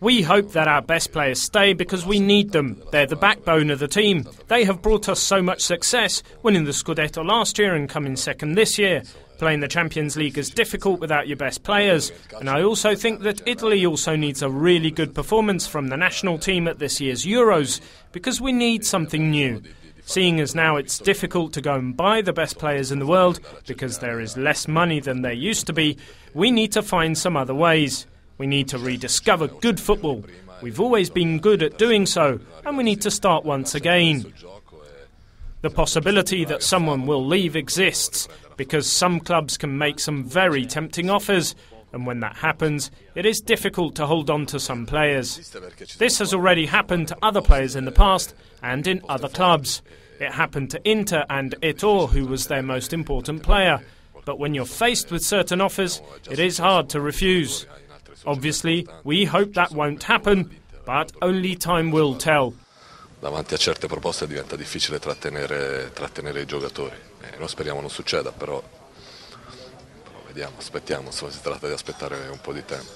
We hope that our best players stay because we need them. They're the backbone of the team. They have brought us so much success, winning the Scudetto last year and coming second this year. Playing the Champions League is difficult without your best players, and I also think that Italy also needs a really good performance from the national team at this year's Euros because we need something new. Seeing as now it's difficult to go and buy the best players in the world because there is less money than there used to be, we need to find some other ways. We need to rediscover good football. We've always been good at doing so, and we need to start once again. The possibility that someone will leave exists because some clubs can make some very tempting offers, and when that happens, it is difficult to hold on to some players. This has already happened to other players in the past and in other clubs. It happened to Inter and Etor, who was their most important player. But when you're faced with certain offers, it is hard to refuse. Obviously, we hope that won't happen, but only time will tell. Davanti a certe proposte diventa difficile trattenere, trattenere i giocatori. Eh, noi speriamo non succeda, però, però vediamo, aspettiamo, insomma, si tratta di aspettare un po' di tempo.